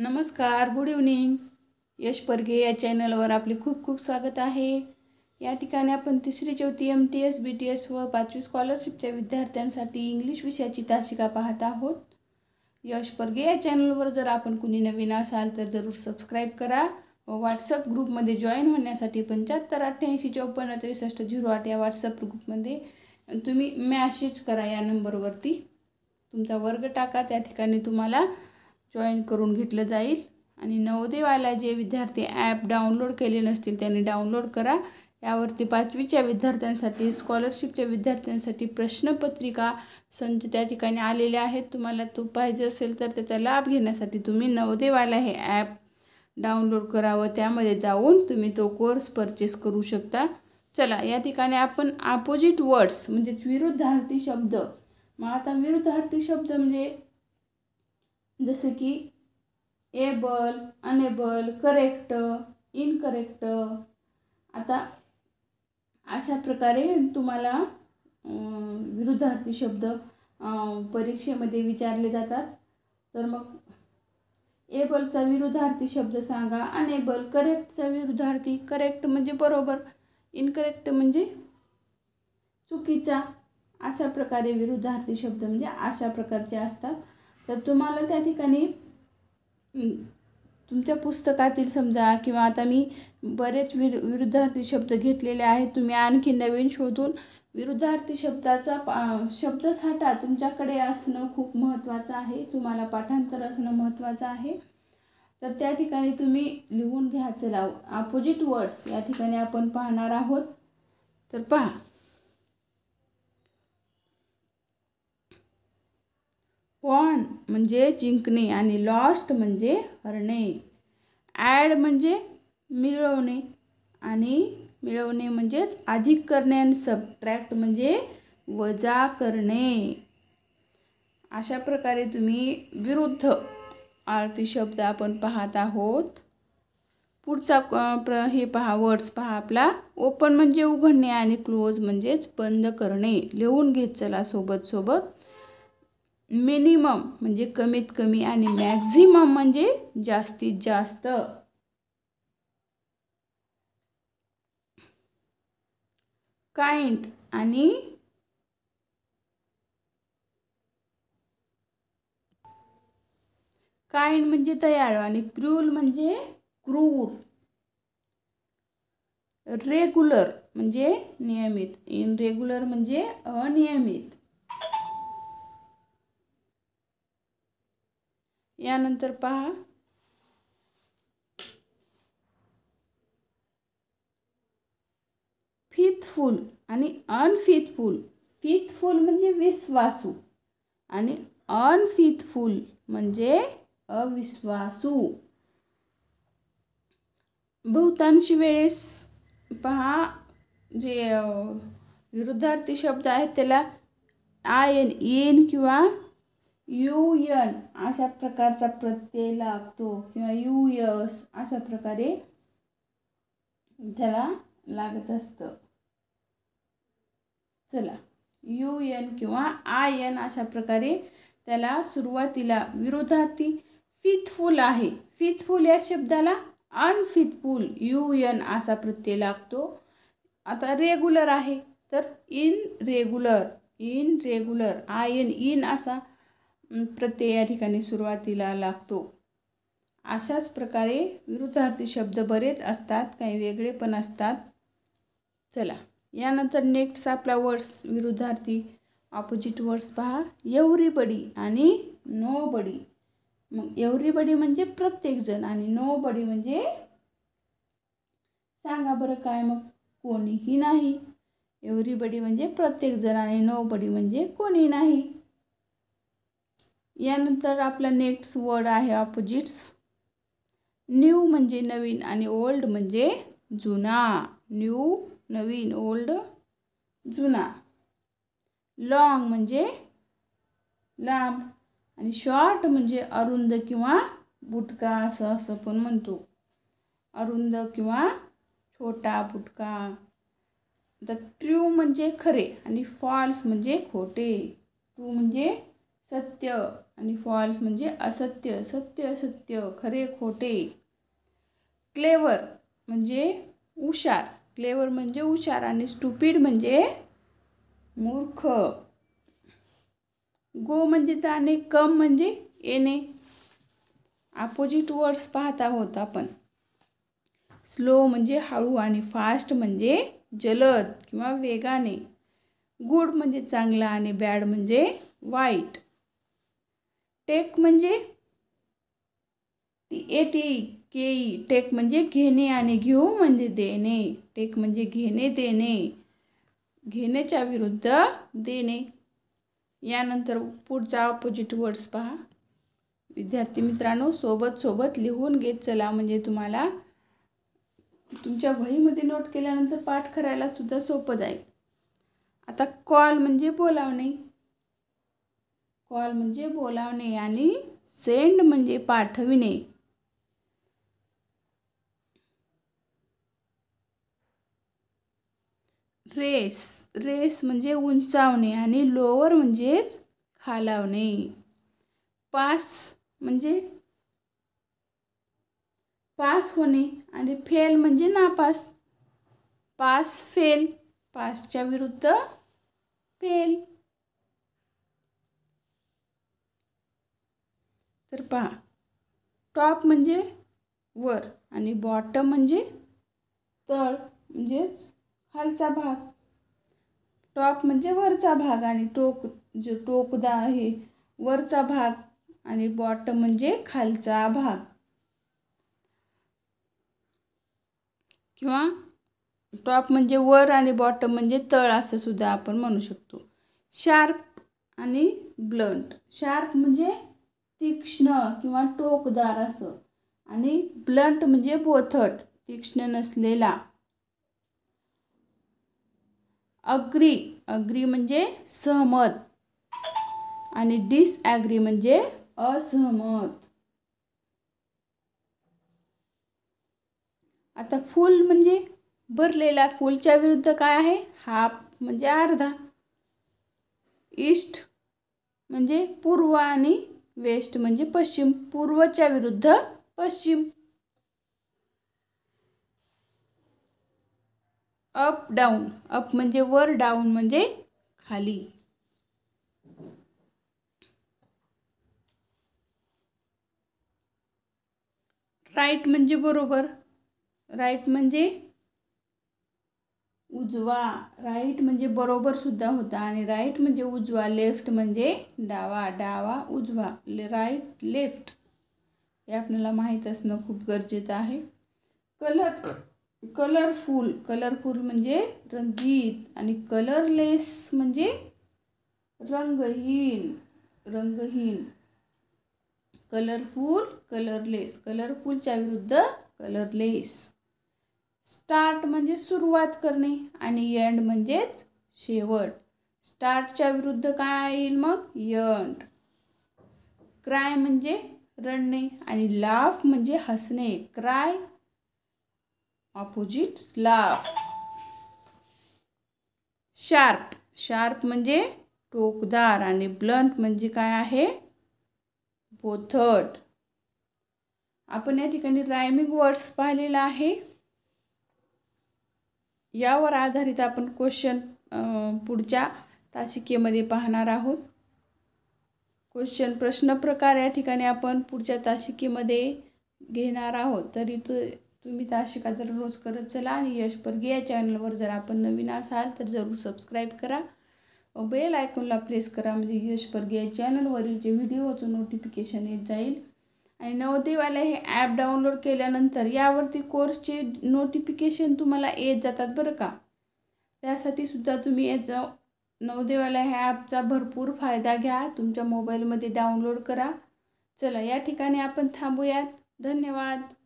नमस्कार good evening यश परगे या चॅनलवर आपले खूप खूप स्वागत आहे या ठिकाणी आपण तिसरी चौथी M T S B T S व पाचवी स्कॉलरशिपच्या विद्यार्थ्यांसाठी इंग्लिश विषयाची तासिका पाहत आहोत यश परगे या चॅनलवर जर आपण कुणी नवीन असाल तर जरूर सबस्क्राईब करा व व्हॉट्सअप ग्रुपमध्ये जॉईन होण्यासाठी पंच्याहत्तर अठ्ठ्याऐंशी चौपन्न त्रेसष्ट झिरो आठ या व्हॉट्सअप ग्रुपमध्ये तुम्ही मॅसेज करा या नंबरवरती तुमचा वर्ग टाका त्या ठिकाणी तुम्हाला जॉईन करून घेतलं जाईल आणि नवोदेवाला जे विद्यार्थी ॲप डाउनलोड केले नसतील त्यांनी डाउनलोड करा यावरती पाचवीच्या विद्यार्थ्यांसाठी स्कॉलरशिपच्या विद्यार्थ्यांसाठी प्रश्नपत्रिका संच त्या ठिकाणी आलेल्या आहेत तुम्हाला तो पाहिजे असेल तर त्याचा लाभ घेण्यासाठी तुम्ही नवदेवाला हे ॲप डाउनलोड करावं त्यामध्ये जाऊन तुम्ही तो कोर्स परचेस करू शकता चला या ठिकाणी आपण आपोजिट वर्ड्स म्हणजेच विरुद्धार्थी शब्द मग आता विरुद्धार्थी शब्द म्हणजे जसं की एबल अनेबल करेक्ट इनकरेक्ट आता अशा प्रकारे तुम्हाला विरुद्धार्थी शब्द परीक्षेमध्ये विचारले जातात तर मग एबलचा विरुद्धार्थी शब्द सांगा अनेबल करेक्टचा विरुद्धार्थी करेक्ट म्हणजे बरोबर इनकरेक्ट म्हणजे चुकीचा अशा प्रकारे विरुद्धार्थी शब्द म्हणजे अशा प्रकारचे असतात तर तुम्हाला त्या ठिकाणी तुमच्या पुस्तकातील समजा किंवा आता मी बरेच विर विरुद्धार्थी शब्द घेतलेले आहेत तुम्ही आणखी नवीन शोधून विरुद्धार्थी शब्दाचा पा शब्दसाठा तुमच्याकडे असणं खूप महत्त्वाचं आहे तुम्हाला पाठांतर असणं महत्त्वाचं आहे तर त्या ठिकाणी तुम्ही लिहून घ्या चला अपोजिट वर्ड्स या ठिकाणी आपण पाहणार आहोत तर पहा पण म्हणजे जिंकणे आणि लॉस्ट म्हणजे हरणे ॲड म्हणजे मिळवणे आणि मिळवणे म्हणजेच अधिक करणे आणि सबट्रॅक्ट म्हणजे वजा करणे अशा प्रकारे तुम्ही विरुद्ध आरती शब्द आपण पाहत आहोत पुढचा प्र हे पहा वर्ड्स पहा आपला ओपन म्हणजे उघडणे आणि क्लोज म्हणजेच बंद करणे लिहून घेत चला सोबत सोबत मिनिमम म्हणजे कमीत कमी आणि मॅक्झिमम म्हणजे जास्तीत जास्त काइंड आणि काइंड म्हणजे दयाळू आणि क्रूल म्हणजे क्रूर रेग्युलर म्हणजे नियमित इन म्हणजे अनियमित यानंतर पहा फितफुल आणि अनफितफुल फितफुल म्हणजे विश्वासू आणि अनफितफुल म्हणजे अविश्वासू बहुतांशी वेळेस पहा जे विरुद्धार्थी शब्द आहेत त्याला आय एन येन किंवा यू यन अशा प्रकारचा प्रत्यय लागतो किंवा यू यस अशा प्रकारे त्याला लागत असतं चला यू यन किंवा आय यन अशा प्रकारे त्याला सुरुवातीला विरोधाती फिथफुल आहे फिथफुल या शब्दाला अनफिथफुल यू यन असा प्रत्यय लागतो आता रेगुलर आहे तर in regular in regular I N in असा प्रत्यय या ठिकाणी सुरुवातीला लागतो अशाच प्रकारे विरुद्धार्थी शब्द बरेच असतात काही वेगळे पण असतात चला यानंतर नेक्स्ट आपला वर्ड्स विरुद्धार्थी ऑपोजिट वर्ड्स पहा बडी आणि नो बडी मग एवरीबडी म्हणजे प्रत्येकजण आणि नो बडी म्हणजे सांगा बरं काय मग कोणीही नाही बडी म्हणजे प्रत्येकजण आणि नो बडी म्हणजे कोणी नाही यानंतर आपला नेक्स्ट वर्ड आहे ऑपोजिट्स न्यू म्हणजे नवीन आणि ओल्ड म्हणजे जुना न्यू नवीन ओल्ड जुना लाँग म्हणजे लांब आणि शॉर्ट म्हणजे अरुंद किंवा बुटका असं असं पण म्हणतो अरुंद किंवा छोटा बुटका तर ट्रू म्हणजे खरे आणि फॉल्स म्हणजे खोटे ट्रू म्हणजे सत्य आणि फॉल्स म्हणजे असत्य सत्य असत्य खरे खोटे क्लेवर म्हणजे हुशार क्लेवर म्हणजे हुशार आणि स्टुपिड म्हणजे मूर्ख गो म्हणजे जाणे कम म्हणजे येणे अपोजिट वर्ड्स पाहत आहोत आपण स्लो म्हणजे हळू आणि फास्ट म्हणजे जलद किंवा वेगाने गुड म्हणजे चांगला आणि बॅड म्हणजे वाईट टेक म्हणजे T A T K E take म्हणजे घेणे आणि घेऊ म्हणजे देणे टेक म्हणजे घेणे देणे घेण्याच्या विरुद्ध देणे यानंतर पुढचा अपोजिट वर्ड्स पहा विद्यार्थी मित्रांनो सोबत सोबत लिहून घेत चला म्हणजे तुम्हाला तुमच्या वहीमध्ये नोट केल्यानंतर पाठ करायला सुद्धा सोपं जाईल आता कॉल म्हणजे बोलावणे कॉल म्हणजे बोलावणे आणि सेंड म्हणजे पाठविणे रेस रेस म्हणजे उंचावणे आणि लोअर म्हणजेच खालावणे पास म्हणजे पास होणे आणि फेल म्हणजे नापास पास फेल पासच्या विरुद्ध फेल तर पहा टॉप म्हणजे वर आणि बॉटम म्हणजे तळ म्हणजेच खालचा भाग टॉप म्हणजे वरचा भाग आणि टोक जो टोकदा आहे वरचा भाग आणि बॉटम म्हणजे खालचा भाग किंवा टॉप म्हणजे वर आणि बॉटम म्हणजे तळ असं सुद्धा आपण म्हणू शकतो शार्प आणि ब्लंट शार्प म्हणजे तीक्ष्ण किंवा टोकदार असं आणि ब्लंट म्हणजे बोथट तीक्ष्ण नसलेला अग्री अग्री म्हणजे सहमत आणि डिसॲग्री म्हणजे असहमत आता फुल म्हणजे भरलेला फुलच्या विरुद्ध काय आहे हाफ म्हणजे अर्धा ईस्ट म्हणजे पूर्व आणि वेस्ट म्हणजे पश्चिम पूर्वच्या विरुद्ध पश्चिम अप डाऊन अप म्हणजे वर डाऊन म्हणजे खाली राईट म्हणजे बरोबर राईट म्हणजे उजवा राईट म्हणजे बरोबरसुद्धा होता आणि राईट म्हणजे उजवा लेफ्ट म्हणजे डावा डावा उजवा ले राईट लेफ्ट हे आपल्याला माहीत असणं खूप गरजेचं आहे कलर कलरफुल कलरफुल म्हणजे रंगीत आणि कलरलेस म्हणजे रंगहीन रंगहीन कलरफुल कलरलेस कलरफुलच्या विरुद्ध कलरलेस स्टार्ट म्हणजे सुरुवात करणे आणि एंड म्हणजेच शेवट स्टार्टच्या विरुद्ध काय येईल मग यंड क्राय म्हणजे रडणे आणि लाफ म्हणजे हसणे cry opposite laugh sharp sharp म्हणजे टोकदार आणि ब्लंट म्हणजे काय आहे बोथट आपण या ठिकाणी रायमिंग वर्ड्स पाहिलेला आहे यावर आधारित आपण क्वेश्चन पुढच्या तासिकेमध्ये पाहणार आहोत क्वेश्चन प्रश्न प्रकार या ठिकाणी आपण पुढच्या तासिकेमध्ये घेणार आहोत तरी तु तुम्ही तासिका जर रोज करत चला आणि यश परगे या चॅनलवर जर आपण नवीन असाल तर जरूर सबस्क्राईब करा बेल आयकॉनला प्रेस करा म्हणजे यश परगे या चॅनलवरील जे व्हिडिओचं नोटिफिकेशन येत जाईल आणि नवदेवाला हे ॲप डाउनलोड केल्यानंतर यावरती कोर्सचे नोटिफिकेशन तुम्हाला येत जातात बरं का त्यासाठी सुद्धा तुम्ही याचा नवदेवाला ह्या ॲपचा भरपूर फायदा घ्या तुमच्या मोबाईलमध्ये डाउनलोड करा चला या ठिकाणी आपण थांबूयात धन्यवाद